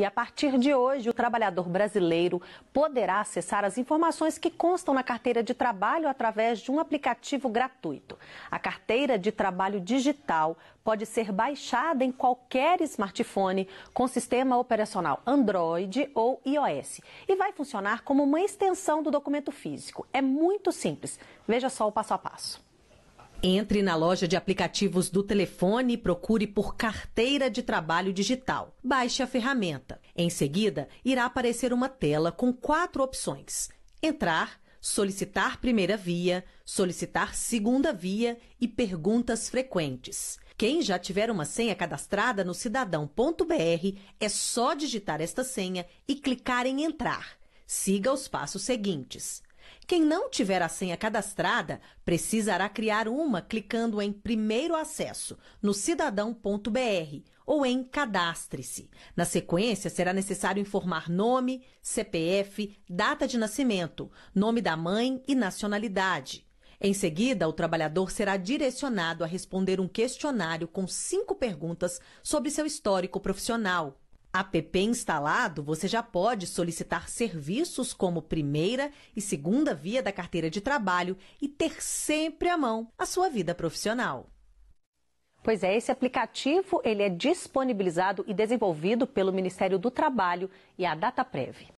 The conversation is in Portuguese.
e a partir de hoje o trabalhador brasileiro poderá acessar as informações que constam na carteira de trabalho através de um aplicativo gratuito. A carteira de trabalho digital pode ser baixada em qualquer smartphone com sistema operacional Android ou iOS e vai funcionar como uma extensão do documento físico. É muito simples. Veja só o passo a passo. Entre na loja de aplicativos do telefone e procure por Carteira de Trabalho Digital. Baixe a ferramenta. Em seguida, irá aparecer uma tela com quatro opções: entrar, solicitar primeira via, solicitar segunda via e perguntas frequentes. Quem já tiver uma senha cadastrada no cidadão.br é só digitar esta senha e clicar em entrar. Siga os passos seguintes. Quem não tiver a senha cadastrada precisará criar uma clicando em Primeiro Acesso no cidadão.br ou em Cadastre-se. Na sequência, será necessário informar nome, CPF, data de nascimento, nome da mãe e nacionalidade. Em seguida, o trabalhador será direcionado a responder um questionário com cinco perguntas sobre seu histórico profissional. App instalado, você já pode solicitar serviços como primeira e segunda via da carteira de trabalho e ter sempre à mão a sua vida profissional. Pois é, esse aplicativo ele é disponibilizado e desenvolvido pelo Ministério do Trabalho e a DataPrev.